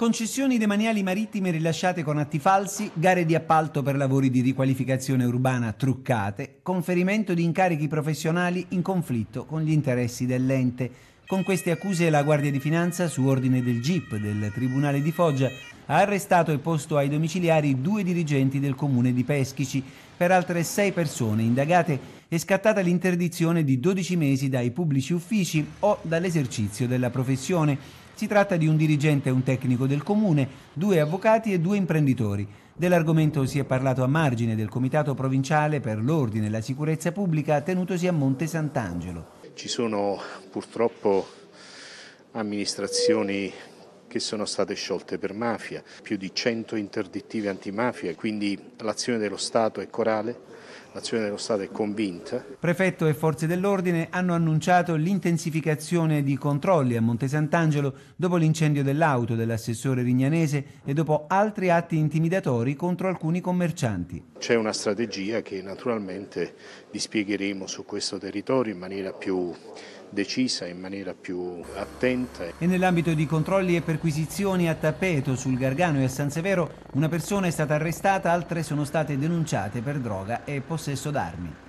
concessioni demaniali marittime rilasciate con atti falsi, gare di appalto per lavori di riqualificazione urbana truccate, conferimento di incarichi professionali in conflitto con gli interessi dell'ente. Con queste accuse la Guardia di Finanza, su ordine del GIP del Tribunale di Foggia, ha arrestato e posto ai domiciliari due dirigenti del comune di Peschici. Per altre sei persone indagate è scattata l'interdizione di 12 mesi dai pubblici uffici o dall'esercizio della professione si tratta di un dirigente e un tecnico del comune, due avvocati e due imprenditori. Dell'argomento si è parlato a margine del Comitato Provinciale per l'Ordine e la Sicurezza Pubblica tenutosi a Monte Sant'Angelo. Ci sono purtroppo amministrazioni che sono state sciolte per mafia, più di 100 interdittive antimafia, quindi l'azione dello Stato è corale. L'azione dello Stato è convinta. Prefetto e forze dell'ordine hanno annunciato l'intensificazione di controlli a Monte Sant'Angelo dopo l'incendio dell'auto dell'assessore Rignanese e dopo altri atti intimidatori contro alcuni commercianti. C'è una strategia che naturalmente dispiegheremo su questo territorio in maniera più decisa in maniera più attenta. E nell'ambito di controlli e perquisizioni a tappeto sul Gargano e a San Severo, una persona è stata arrestata, altre sono state denunciate per droga e possesso d'armi.